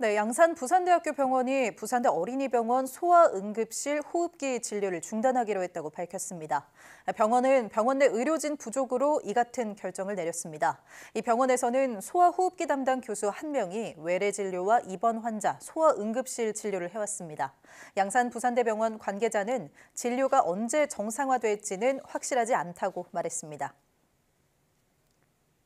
네, 양산 부산대학교 병원이 부산대 어린이병원 소아응급실 호흡기 진료를 중단하기로 했다고 밝혔습니다. 병원은 병원 내 의료진 부족으로 이 같은 결정을 내렸습니다. 이 병원에서는 소아호흡기 담당 교수 한명이 외래 진료와 입원 환자 소아응급실 진료를 해왔습니다. 양산 부산대병원 관계자는 진료가 언제 정상화될지는 확실하지 않다고 말했습니다.